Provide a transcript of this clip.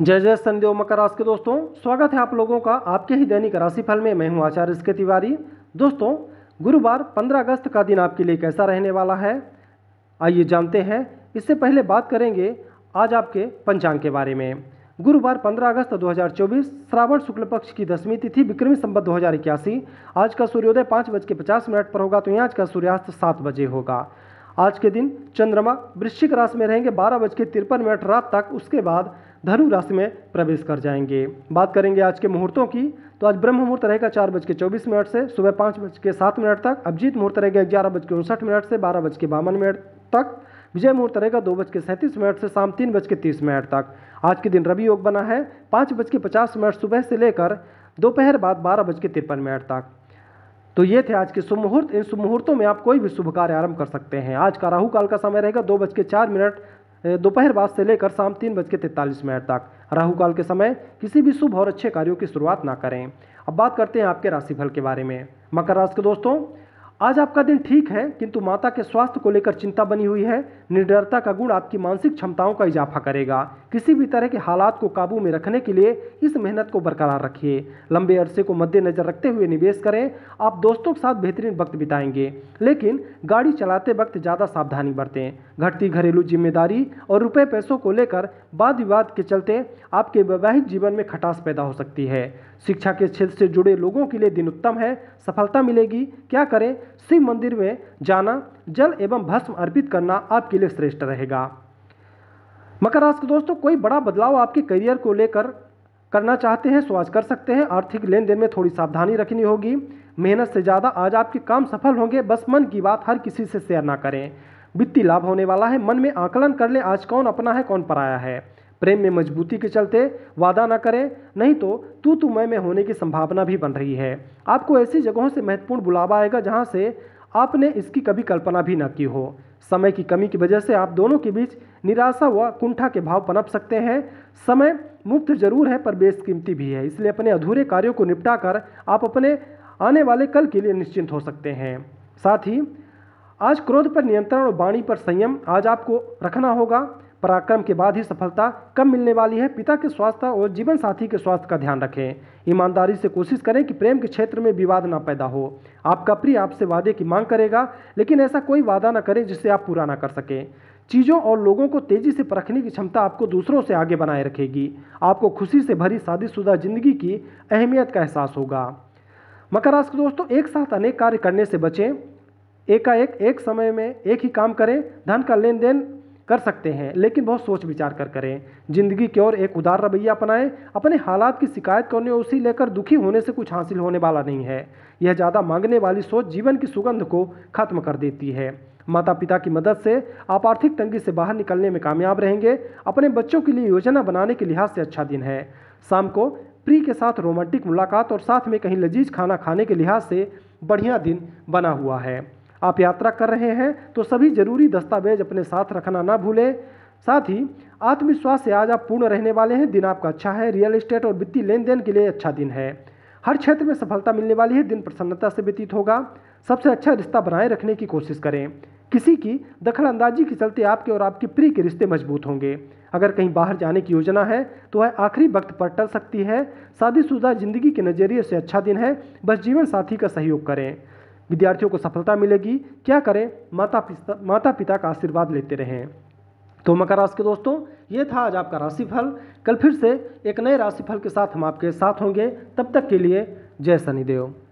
जय जय संदेव मकर राशि के दोस्तों स्वागत है आप लोगों का आपके ही दैनिक राशिफल में मैं हूं आचार्य इसके तिवारी दोस्तों गुरुवार 15 अगस्त का दिन आपके लिए कैसा रहने वाला है आइए जानते हैं इससे पहले बात करेंगे आज आपके पंचांग के बारे में गुरुवार 15 अगस्त 2024 श्रावण शुक्ल पक्ष की दसवीं तिथि विक्रमी संबत दो आज का सूर्योदय पाँच बज के पचास मिनट पर होगा तो यहाँ आज का सूर्यास्त सात बजे होगा आज के दिन चंद्रमा वृश्चिक राशि में रहेंगे बारह बज के तिरपन मिनट रात तक उसके बाद धनु राशि में प्रवेश कर जाएंगे बात करेंगे आज के मुहूर्तों की तो आज ब्रह्म मुहूर्त रहेगा चार बज के चौबीस मिनट से सुबह पाँच बज के सात मिनट तक अभिजीत मुहूर्त रहेगा ग्यारह बज के उनसठ मिनट से बारह बज के बावन मिनट तक विजय मुहूर्त रहेगा दो बज के सैंतीस मिनट से शाम तीन बज के तीस मिनट तक आज के दिन रवि योग बना है पाँच बज के पचास मिनट सुबह से लेकर दोपहर बाद बारह बज के तिरपन मिनट तक तो ये थे आज के शुभ मुहूर्त इन शुभ मुहूर्तों में आप कोई भी शुभ कार्य आरंभ कर सकते हैं आज का राहु काल का समय रहेगा दो बज के चार मिनट दोपहर बाद से लेकर शाम तीन बज के तैंतालीस मिनट तक राहु काल के समय किसी भी शुभ और अच्छे कार्यों की शुरुआत ना करें अब बात करते हैं आपके राशिफल के बारे में मकर राशि के दोस्तों आज आपका दिन ठीक है किंतु माता के स्वास्थ्य को लेकर चिंता बनी हुई है निडरता का गुण आपकी मानसिक क्षमताओं का इजाफा करेगा किसी भी तरह के हालात को काबू में रखने के लिए इस मेहनत को बरकरार रखिए लंबे अरसे को मद्देनजर रखते हुए निवेश करें आप दोस्तों के साथ बेहतरीन वक्त बिताएंगे लेकिन गाड़ी चलाते वक्त ज़्यादा सावधानी बरतें घटती घरेलू जिम्मेदारी और रुपये पैसों को लेकर वाद विवाद के चलते आपके वैवाहिक जीवन में खटास पैदा हो सकती है शिक्षा के क्षेत्र से जुड़े लोगों के लिए दिन उत्तम है सफलता मिलेगी क्या करें शिव मंदिर में जाना जल एवं भस्म अर्पित करना आपके लिए श्रेष्ठ रहेगा मकर राशि के दोस्तों कोई बड़ा बदलाव आपके करियर को लेकर करना चाहते हैं तो आज कर सकते हैं आर्थिक लेन देन में थोड़ी सावधानी रखनी होगी मेहनत से ज़्यादा आज आपके काम सफल होंगे बस मन की बात हर किसी से शेयर ना करें वित्तीय लाभ होने वाला है मन में आकलन कर लें आज कौन अपना है कौन पराया है प्रेम में मजबूती के चलते वादा ना करें नहीं तो तू तू मैं में होने की संभावना भी बन रही है आपको ऐसी जगहों से महत्वपूर्ण बुलावा आएगा जहाँ से आपने इसकी कभी कल्पना भी न की हो समय की कमी की वजह से आप दोनों के बीच निराशा व कुंठा के भाव पनप सकते हैं समय मुफ्त जरूर है पर बेसकीमती भी है इसलिए अपने अधूरे कार्यों को निपटा कर आप अपने आने वाले कल के लिए निश्चिंत हो सकते हैं साथ ही आज क्रोध पर नियंत्रण और वाणी पर संयम आज आपको रखना होगा पराक्रम के बाद ही सफलता कम मिलने वाली है पिता के स्वास्थ्य और जीवन साथी के स्वास्थ्य का ध्यान रखें ईमानदारी से कोशिश करें कि प्रेम के क्षेत्र में विवाद ना पैदा हो आपका प्रिय आपसे वादे की मांग करेगा लेकिन ऐसा कोई वादा ना करें जिससे आप पूरा ना कर सकें चीज़ों और लोगों को तेज़ी से परखने की क्षमता आपको दूसरों से आगे बनाए रखेगी आपको खुशी से भरी शादीशुदा जिंदगी की अहमियत का एहसास होगा मकर राशि के दोस्तों एक साथ अनेक कार्य करने से बचें एकाएक एक समय में एक ही काम करें धन का लेन देन कर सकते हैं लेकिन बहुत सोच विचार कर करें ज़िंदगी की ओर एक उदार रवैया अपनाएं अपने हालात की शिकायत करने और उसी लेकर दुखी होने से कुछ हासिल होने वाला नहीं है यह ज़्यादा मांगने वाली सोच जीवन की सुगंध को खत्म कर देती है माता पिता की मदद से आप आर्थिक तंगी से बाहर निकलने में कामयाब रहेंगे अपने बच्चों के लिए योजना बनाने के लिहाज से अच्छा दिन है शाम को प्री के साथ रोमांटिक मुलाकात और साथ में कहीं लजीज खाना खाने के लिहाज से बढ़िया दिन बना हुआ है आप यात्रा कर रहे हैं तो सभी जरूरी दस्तावेज अपने साथ रखना ना भूलें साथ ही आत्मविश्वास से आज आप पूर्ण रहने वाले हैं दिन आपका अच्छा है रियल एस्टेट और वित्तीय लेन देन के लिए अच्छा दिन है हर क्षेत्र में सफलता मिलने वाली है दिन प्रसन्नता से व्यतीत होगा सबसे अच्छा रिश्ता बनाए रखने की कोशिश करें किसी की अंदाजी के चलते आपके और आपके प्रिय के रिश्ते मजबूत होंगे अगर कहीं बाहर जाने की योजना है तो वह आखिरी वक्त पर टल सकती है शादीशुदा जिंदगी के नज़रिए से अच्छा दिन है बस जीवन साथी का सहयोग करें विद्यार्थियों को सफलता मिलेगी क्या करें माता पिता माता पिता का आशीर्वाद लेते रहें तो मकर राशि के दोस्तों ये था आज आपका राशिफल कल फिर से एक नए राशिफल के साथ हम आपके साथ होंगे तब तक के लिए जय शनिदेव